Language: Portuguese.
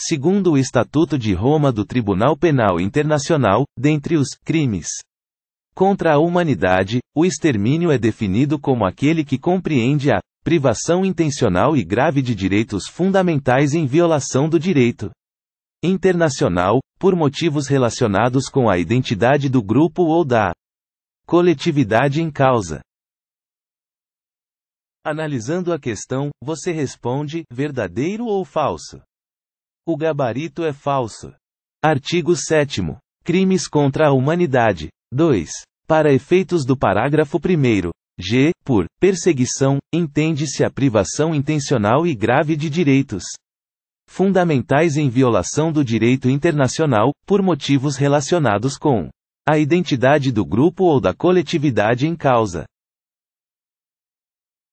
segundo o Estatuto de Roma do Tribunal Penal Internacional, dentre os crimes contra a humanidade, o extermínio é definido como aquele que compreende a privação intencional e grave de direitos fundamentais em violação do direito internacional, por motivos relacionados com a identidade do grupo ou da coletividade em causa. Analisando a questão, você responde verdadeiro ou falso? O gabarito é falso. Artigo 7. Crimes contra a humanidade. 2. Para efeitos do parágrafo 1. G. Por perseguição, entende-se a privação intencional e grave de direitos fundamentais em violação do direito internacional, por motivos relacionados com a identidade do grupo ou da coletividade em causa.